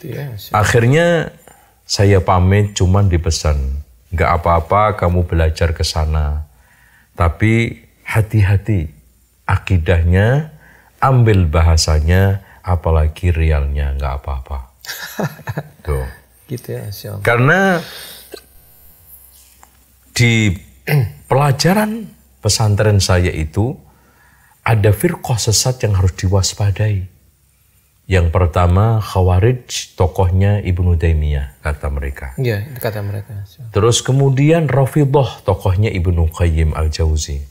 Gitu ya, Akhirnya saya pamit cuman dipesan. Nggak apa-apa kamu belajar ke sana. Tapi hati-hati akidahnya, ambil bahasanya, apalagi realnya nggak apa-apa. Gitu ya, Karena di pelajaran pesantren saya itu ada firqah sesat yang harus diwaspadai. Yang pertama Khawarij tokohnya Ibnu Taimiyah kata mereka. Iya, kata mereka. Terus kemudian Rafidhah tokohnya Ibnu Qayyim Al-Jauzi.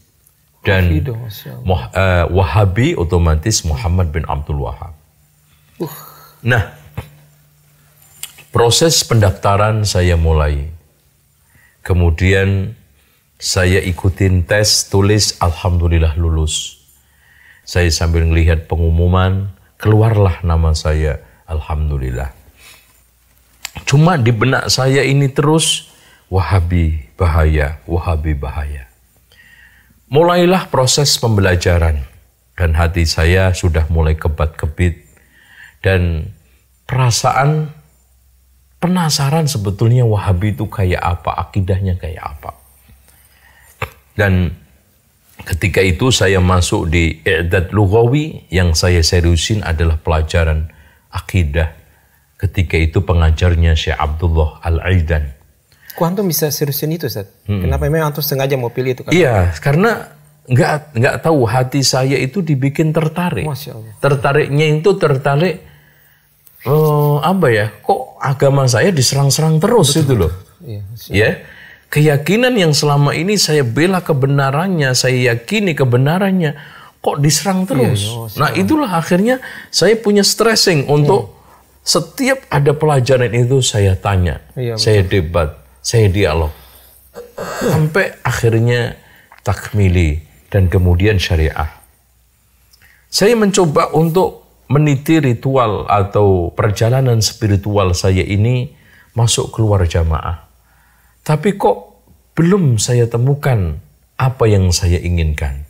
Dan uh, Wahabi otomatis Muhammad bin Abdul Wahab. Uh. Nah, proses pendaftaran saya mulai. Kemudian saya ikutin tes tulis alhamdulillah lulus. Saya sambil melihat pengumuman keluarlah nama saya alhamdulillah cuma di benak saya ini terus wahabi bahaya wahabi bahaya mulailah proses pembelajaran dan hati saya sudah mulai kebat-kebit dan perasaan penasaran sebetulnya wahabi itu kayak apa akidahnya kayak apa dan Ketika itu saya masuk di I'dad Lugawi yang saya seriusin adalah pelajaran akidah. Ketika itu pengajarnya Syekh Abdullah Al-Aidan. Kok antum bisa seriusin itu Ustaz? Hmm. Kenapa memang antum sengaja mau pilih itu? Iya, karena nggak nggak tahu hati saya itu dibikin tertarik. Masya Allah. Tertariknya itu tertarik oh, apa ya? Kok agama saya diserang-serang terus Betul. itu loh. Iya. Ya. Keyakinan yang selama ini saya bela kebenarannya, saya yakini kebenarannya, kok diserang iya, terus. Iya, oh, nah itulah akhirnya saya punya stressing untuk iya. setiap ada pelajaran itu saya tanya, iya, saya debat, saya dialog, sampai akhirnya takmili dan kemudian syariah. Saya mencoba untuk meniti ritual atau perjalanan spiritual saya ini masuk keluar jamaah tapi kok belum saya temukan apa yang saya inginkan.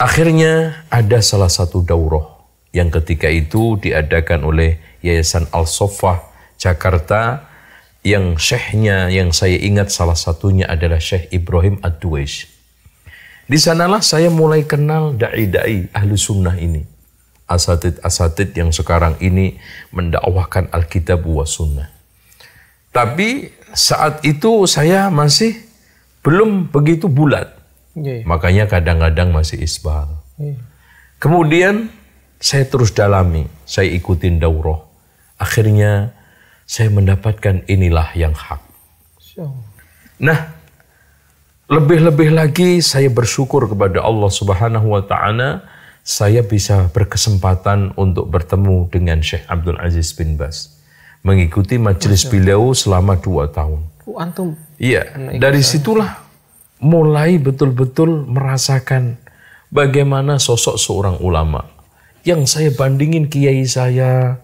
Akhirnya ada salah satu daurah yang ketika itu diadakan oleh Yayasan Al-Sofah Jakarta yang syekhnya yang saya ingat salah satunya adalah Syekh Ibrahim Ad-Duwais. Di sanalah saya mulai kenal da'i-da'i ahlu sunnah ini. Asatid-asatid yang sekarang ini mendakwahkan Alkitab wa sunnah. Tapi saat itu saya masih belum begitu bulat. Yeah. Iya. Makanya kadang-kadang masih isbal. Yeah. Kemudian saya terus dalami, saya ikutin daurah. Akhirnya saya mendapatkan inilah yang hak. Nah, lebih-lebih lagi saya bersyukur kepada Allah Subhanahu wa taala saya bisa berkesempatan untuk bertemu dengan Syekh Abdul Aziz bin Bas mengikuti majelis beliau selama dua tahun. Antum. Iya. Dari situlah mulai betul-betul merasakan bagaimana sosok seorang ulama. Yang saya bandingin kiai saya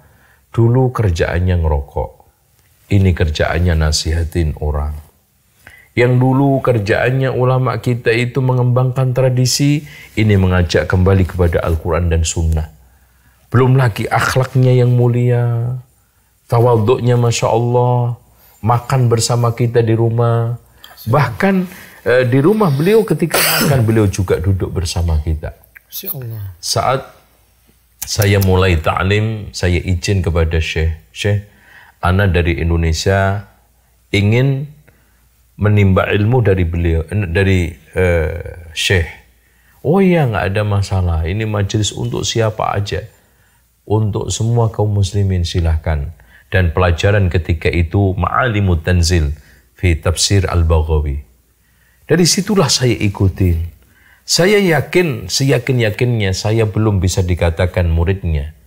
dulu kerjaannya ngerokok. Ini kerjaannya nasihatin orang. Yang dulu kerjaannya ulama kita itu mengembangkan tradisi, ini mengajak kembali kepada Al-Quran dan Sunnah. Belum lagi akhlaknya yang mulia, tawaduknya Masya Allah, makan bersama kita di rumah. Bahkan eh, di rumah beliau ketika makan, beliau juga duduk bersama kita. Saat saya mulai ta'lim, saya izin kepada Syekh, Syekh, Ana dari Indonesia ingin menimba ilmu dari beliau, eh, dari eh, Syekh. Oh iya, nggak ada masalah. Ini majelis untuk siapa aja. Untuk semua kaum muslimin silahkan dan pelajaran ketika itu Ma'alimut Tanzil fi Tafsir Al-Baghawi. Dari situlah saya ikuti. Saya yakin, seyakin-yakinnya saya belum bisa dikatakan muridnya.